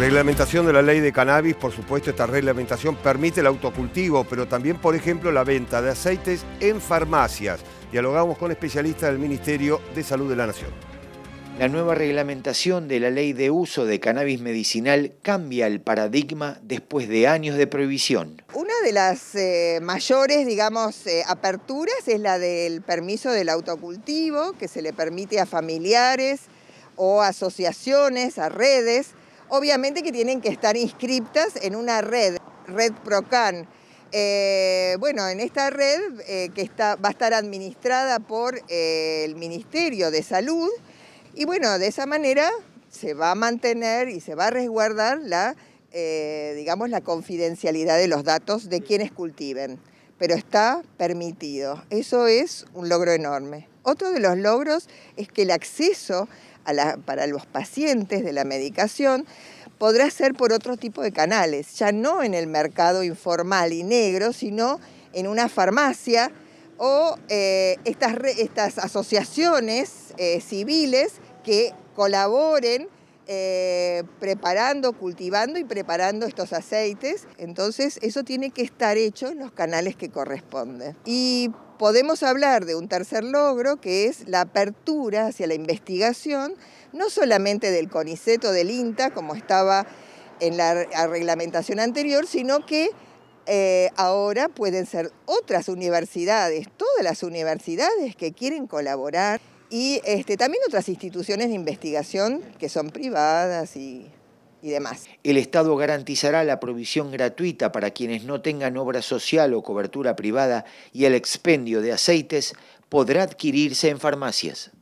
Reglamentación de la ley de cannabis, por supuesto, esta reglamentación permite el autocultivo, pero también, por ejemplo, la venta de aceites en farmacias. Dialogamos con especialistas del Ministerio de Salud de la Nación. La nueva reglamentación de la ley de uso de cannabis medicinal cambia el paradigma después de años de prohibición las eh, mayores, digamos, eh, aperturas es la del permiso del autocultivo, que se le permite a familiares o asociaciones, a redes, obviamente que tienen que estar inscriptas en una red, Red Procan. Eh, bueno, en esta red que está, va a estar administrada por el Ministerio de Salud y bueno, de esa manera se va a mantener y se va a resguardar la eh, digamos, la confidencialidad de los datos de quienes cultiven, pero está permitido. Eso es un logro enorme. Otro de los logros es que el acceso para los pacientes de la medicación podrá ser por otro tipo de canales, ya no en el mercado informal y negro, sino en una farmacia o eh, estas, asociaciones eh, civiles que colaboren eh, preparando, cultivando y preparando estos aceites. Entonces eso tiene que estar hecho en los canales que corresponden. Y podemos hablar de un tercer logro que es la apertura hacia la investigación, no solamente del CONICET o del INTA, como estaba en la reglamentación anterior, sino que eh, ahora pueden ser otras universidades, todas las universidades que quieren colaborar y este, también otras instituciones de investigación que son privadas y demás. El Estado garantizará la provisión gratuita para quienes no tengan obra social o cobertura privada y el expendio de aceites podrá adquirirse en farmacias.